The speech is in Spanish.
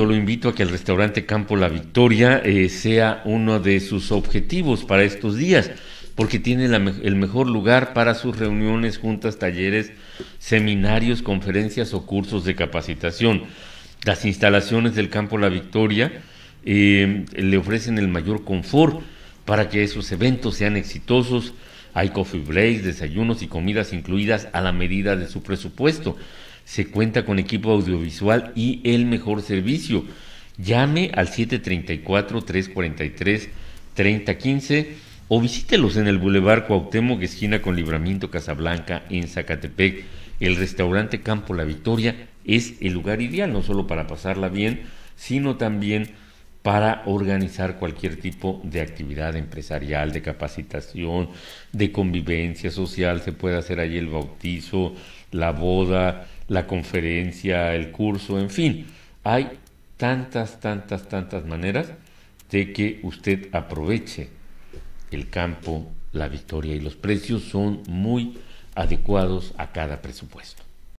yo lo invito a que el restaurante Campo La Victoria eh, sea uno de sus objetivos para estos días, porque tiene el mejor lugar para sus reuniones, juntas, talleres, seminarios, conferencias o cursos de capacitación. Las instalaciones del Campo La Victoria eh, le ofrecen el mayor confort para que esos eventos sean exitosos. Hay coffee breaks, desayunos y comidas incluidas a la medida de su presupuesto se cuenta con equipo audiovisual y el mejor servicio. Llame al 734-343-3015 o visítelos en el Boulevard Cuauhtémoc, esquina con Libramiento Casablanca, en Zacatepec. El restaurante Campo La Victoria es el lugar ideal, no solo para pasarla bien, sino también para organizar cualquier tipo de actividad empresarial, de capacitación, de convivencia social. Se puede hacer allí el bautizo, la boda, la conferencia, el curso, en fin. Hay tantas, tantas, tantas maneras de que usted aproveche el campo, la victoria y los precios son muy adecuados a cada presupuesto.